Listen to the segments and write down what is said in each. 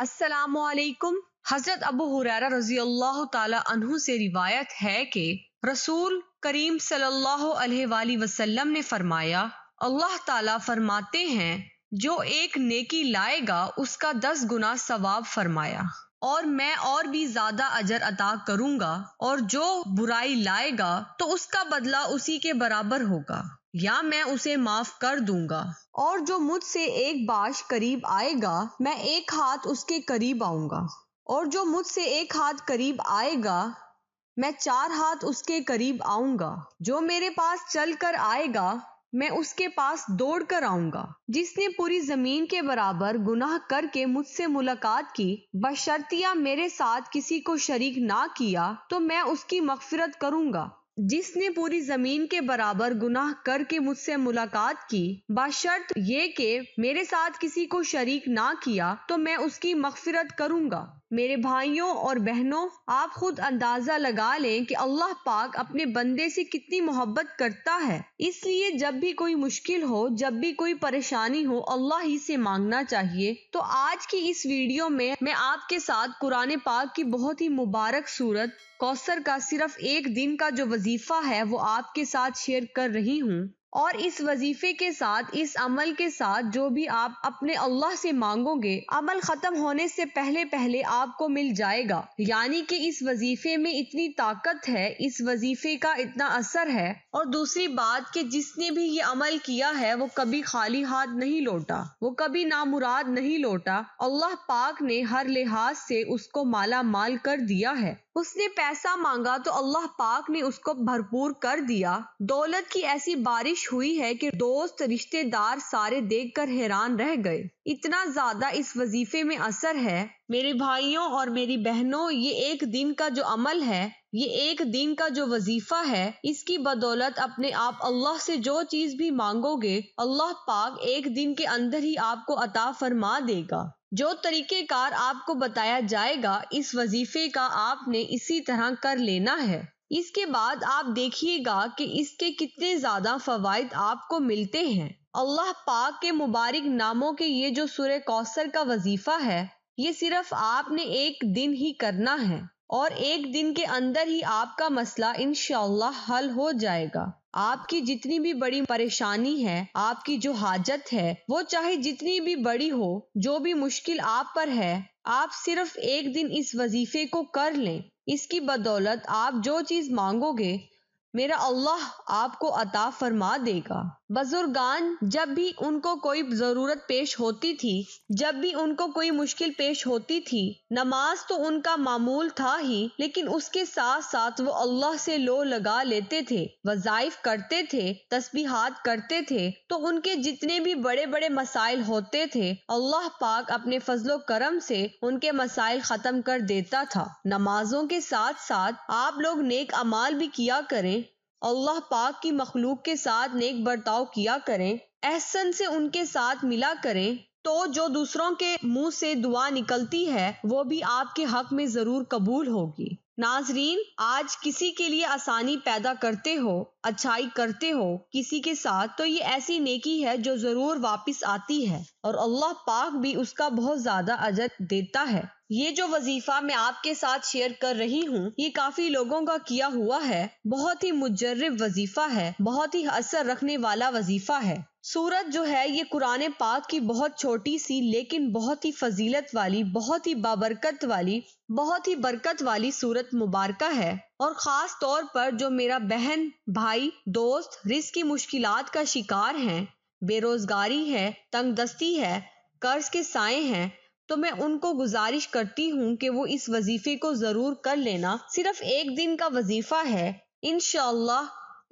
असलकुम हजरत अबू हुररा रजी अल्लाह तला से रिवायत है कि रसूल करीम सल्लल्लाहु अलैहि वसल्लम ने फरमाया अल्लाह ताला फरमाते हैं जो एक नेकी लाएगा उसका दस गुना सवाब फरमाया और मैं और भी ज्यादा अजर अदा करूंगा और जो बुराई लाएगा तो उसका बदला उसी के बराबर होगा या मैं उसे माफ कर दूंगा और जो मुझसे एक बाश करीब आएगा मैं एक हाथ उसके करीब आऊंगा और जो मुझसे एक हाथ करीब आएगा मैं चार हाथ उसके करीब आऊंगा जो मेरे पास चल कर आएगा मैं उसके पास दौड़ कर आऊंगा जिसने पूरी जमीन के बराबर गुनाह करके मुझसे मुलाकात की बशर्तिया मेरे साथ किसी को शरीक ना किया तो मैं उसकी मगफिरत करूंगा जिसने पूरी जमीन के बराबर गुनाह करके मुझसे मुलाकात की बाशर्त ये के मेरे साथ किसी को शरीक ना किया तो मैं उसकी मगफिरत करूंगा मेरे भाइयों और बहनों आप खुद अंदाज़ा लगा लें कि अल्लाह पाक अपने बंदे से कितनी मोहब्बत करता है इसलिए जब भी कोई मुश्किल हो जब भी कोई परेशानी हो अल्लाह ही से मांगना चाहिए तो आज की इस वीडियो में मैं आपके साथ कुरान पाक की बहुत ही मुबारक सूरत कौसर का सिर्फ एक दिन का जो वजीफा है वो आपके साथ शेयर कर रही हूँ और इस वजीफे के साथ इस अमल के साथ जो भी आप अपने अल्लाह से मांगोगे अमल ख़त्म होने से पहले पहले आपको मिल जाएगा यानी कि इस वजीफे में इतनी ताकत है इस वजीफे का इतना असर है और दूसरी बात कि जिसने भी ये अमल किया है वो कभी खाली हाथ नहीं लौटा वो कभी नामुराद नहीं लौटा अल्लाह पाक ने हर लिहाज से उसको माला माल कर दिया है उसने पैसा मांगा तो अल्लाह पाक ने उसको भरपूर कर दिया दौलत की ऐसी बारिश हुई है कि दोस्त रिश्तेदार सारे देख कर हैरान रह गए इतना ज्यादा इस वजीफे में असर है मेरे भाइयों और मेरी बहनों ये एक दिन का जो अमल है ये एक दिन का जो वजीफा है इसकी बदौलत अपने आप अल्लाह से जो चीज भी मांगोगे अल्लाह पाक एक दिन के अंदर ही आपको अता फरमा देगा जो तरीक़ेकार आपको बताया जाएगा इस वजीफे का आपने इसी तरह कर लेना है इसके बाद आप देखिएगा कि इसके कितने ज़्यादा फवायद आपको मिलते हैं अल्लाह पाक के मुबारक नामों के ये जो सुर कौसर का वजीफा है ये सिर्फ आपने एक दिन ही करना है और एक दिन के अंदर ही आपका मसला इनशाला हल हो जाएगा आपकी जितनी भी बड़ी परेशानी है आपकी जो हाजत है वो चाहे जितनी भी बड़ी हो जो भी मुश्किल आप पर है आप सिर्फ एक दिन इस वजीफे को कर लें इसकी बदौलत आप जो चीज मांगोगे मेरा अल्लाह आपको अता फरमा देगा बुजुर्गान जब भी उनको कोई ज़रूरत पेश होती थी जब भी उनको कोई मुश्किल पेश होती थी नमाज तो उनका मामूल था ही लेकिन उसके साथ साथ वो अल्लाह से लो लगा लेते थे वजाइफ करते थे तस्बीहात करते थे तो उनके जितने भी बड़े बड़े मसाइल होते थे अल्लाह पाक अपने फजलो करम से उनके मसाइल ख़त्म कर देता था नमाजों के साथ साथ आप लोग नेक अमाल भी किया करें अल्लाह पाक की मखलूक के साथ नेक बर्ताव किया करें एहसन से उनके साथ मिला करें तो जो दूसरों के मुंह से दुआ निकलती है वो भी आपके हक में जरूर कबूल होगी नाजरीन आज किसी के लिए आसानी पैदा करते हो अच्छाई करते हो किसी के साथ तो ये ऐसी नेकी है जो जरूर वापस आती है और अल्लाह पाक भी उसका बहुत ज्यादा अजर देता है ये जो वजीफा मैं आपके साथ शेयर कर रही हूँ ये काफी लोगों का किया हुआ है बहुत ही मुजर्रब वजीफा है बहुत ही असर रखने वाला वजीफा है सूरत जो है ये कुरान पाक की बहुत छोटी सी लेकिन बहुत ही फजीलत वाली बहुत ही बाबरकत वाली बहुत ही बरकत वाली सूरत मुबारक है और ख़ास तौर पर जो मेरा बहन भाई दोस्त रिस की मुश्किल का शिकार है बेरोज़गारी है तंग दस्ती है कर्ज के साए हैं तो मैं उनको गुजारिश करती हूँ कि वो इस वजीफे को ज़रूर कर लेना सिर्फ एक दिन का वजीफा है इन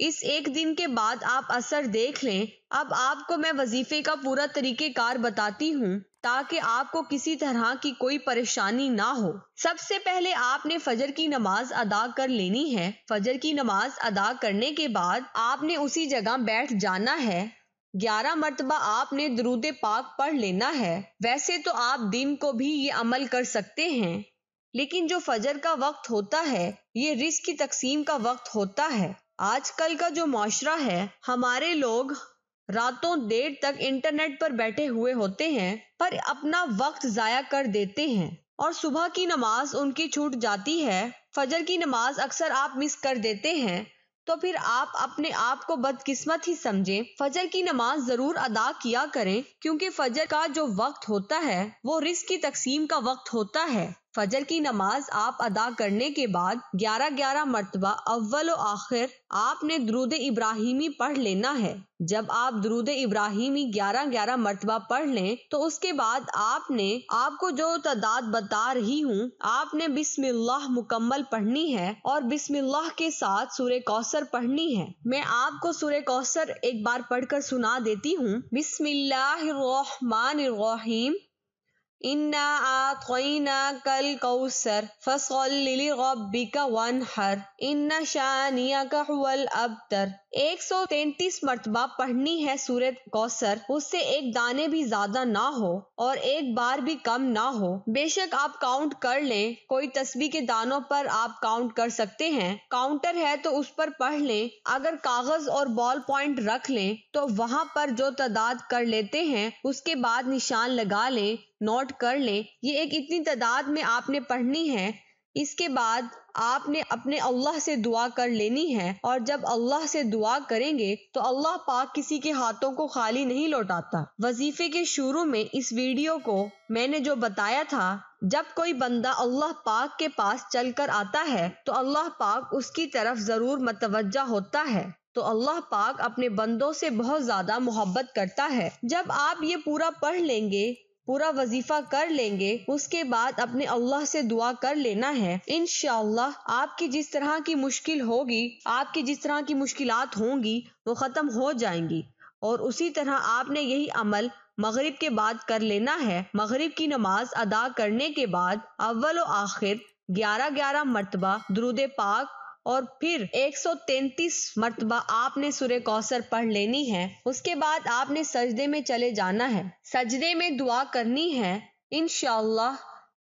इस एक दिन के बाद आप असर देख लें अब आपको मैं वजीफे का पूरा तरीके कार बताती हूँ ताकि आपको किसी तरह की कोई परेशानी ना हो सबसे पहले आपने फजर की नमाज अदा कर लेनी है फजर की नमाज अदा करने के बाद आपने उसी जगह बैठ जाना है ग्यारह मरतबा आपने दरूद पाक पढ़ लेना है वैसे तो आप दिन को भी ये अमल कर सकते हैं लेकिन जो फजर का वक्त होता है ये रिस्क की तकसीम का वक्त होता है आजकल का जो माशरा है हमारे लोग रातों देर तक इंटरनेट पर बैठे हुए होते हैं पर अपना वक्त जाया कर देते हैं और सुबह की नमाज उनकी छूट जाती है फजर की नमाज अक्सर आप मिस कर देते हैं तो फिर आप अपने आप को बदकिस्मत ही समझें फजर की नमाज जरूर अदा किया करें क्योंकि फजर का जो वक्त होता है वो रिस्क की तकसीम का वक्त होता है फजर की नमाज आप अदा करने के बाद ग्यारह ग्यारह मरतबा अव्वल आखिर आपने द्रुद इब्राहिमी पढ़ लेना है जब आप द्रुद इब्राहिमी ग्यारह ग्यारह मरतबा पढ़ लें तो उसके बाद आपने आपको जो तादाद बता रही हूँ आपने बिस्मिल्लाह मुकम्मल पढ़नी है और बिस्मिल्लाह के साथ सूर्य कौसर पढ़नी है मैं आपको सूर्य कौसर एक बार पढ़कर सुना देती हूँ बिस्मिल्लाहिर्रहमानिर्रहीम إنا أعطيناك الكوثر فصل لربك وانحر إن شانئك هو الأبتر 133 मरतबा पढ़नी है सूरत कौसर उससे एक दाने भी ज्यादा ना हो और एक बार भी कम ना हो बेशक आप काउंट कर लें कोई तस्वीर के दानों पर आप काउंट कर सकते हैं काउंटर है तो उस पर पढ़ लें अगर कागज और बॉल पॉइंट रख लें तो वहां पर जो तादाद कर लेते हैं उसके बाद निशान लगा लें नोट कर लें ये एक इतनी तादाद में आपने पढ़नी है इसके बाद आपने अपने अल्लाह से दुआ कर लेनी है और जब अल्लाह से दुआ करेंगे तो अल्लाह पाक किसी के हाथों को खाली नहीं लौटाता वजीफे के शुरू में इस वीडियो को मैंने जो बताया था जब कोई बंदा अल्लाह पाक के पास चलकर आता है तो अल्लाह पाक उसकी तरफ जरूर मतवजा होता है तो अल्लाह पाक अपने बंदों से बहुत ज्यादा मोहब्बत करता है जब आप ये पूरा पढ़ लेंगे पूरा वजीफा कर लेंगे उसके बाद अपने अल्लाह से दुआ कर लेना है इन आपकी जिस तरह की मुश्किल होगी आपकी जिस तरह की मुश्किल होंगी वो ख़त्म हो जाएंगी और उसी तरह आपने यही अमल मगरिब के बाद कर लेना है मगरिब की नमाज अदा करने के बाद अव्वल आखिर ग्यारह ग्यारह मरतबा द्रुद पाक और फिर 133 मरतबा आपने सुर कौसर पढ़ लेनी है उसके बाद आपने सजदे में चले जाना है सजदे में दुआ करनी है इन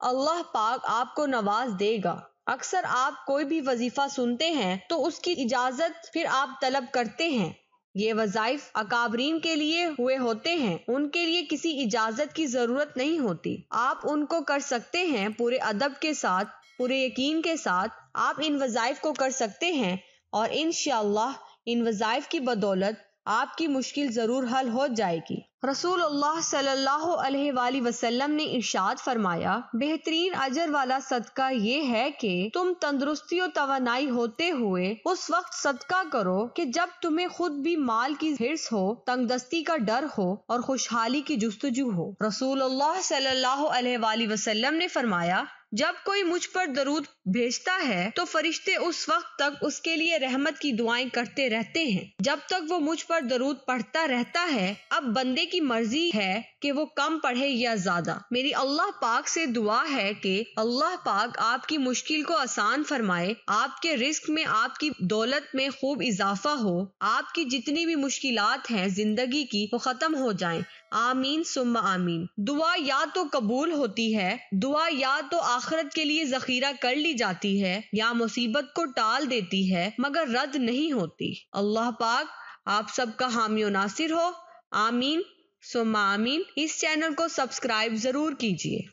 अल्लाह पाक आपको नवाज देगा अक्सर आप कोई भी वजीफा सुनते हैं तो उसकी इजाजत फिर आप तलब करते हैं ये वजाइफ अकाबरीन के लिए हुए होते हैं उनके लिए किसी इजाजत की जरूरत नहीं होती आप उनको कर सकते हैं पूरे अदब के साथ पूरे यकीन के साथ आप इन वजायफ को कर सकते हैं और इन शह इन वजायफ की बदौलत आपकी मुश्किल ज़रूर हल हो जाएगी रसूल सल्लल्लाहु अलैहि वसल्लम ने इशाद फरमाया बेहतरीन अजर वाला सदका ये है कि तुम तंदरुस्ती और तोानाई होते हुए उस वक्त सदका करो कि जब तुम्हें खुद भी माल की हिरस हो तंगदस्ती का डर हो और खुशहाली की जस्तजू हो रसूल सल्लल्लाहु अलैहि वसल्लम ने फरमाया जब कोई मुझ पर दरूद भेजता है तो फरिश्ते उस वक्त तक उसके लिए रहमत की दुआएं करते रहते हैं जब तक वो मुझ पर दरूद पढ़ता रहता है अब बंदे की मर्जी है कि वो कम पढ़े या ज्यादा मेरी अल्लाह पाक से दुआ है कि अल्लाह पाक आपकी मुश्किल को आसान फरमाए आपके रिस्क में आपकी दौलत में खूब इजाफा हो आपकी जितनी भी मुश्किल हैं जिंदगी की वो खत्म हो जाए आमीन सुम आमीन दुआ या तो कबूल होती है दुआ या तो आखरत के लिए जखीरा कर ली जाती है या मुसीबत को टाल देती है मगर रद्द नहीं होती अल्लाह पाक आप सबका हामियो नासिर हो आमीन सुम आमीन इस चैनल को सब्सक्राइब जरूर कीजिए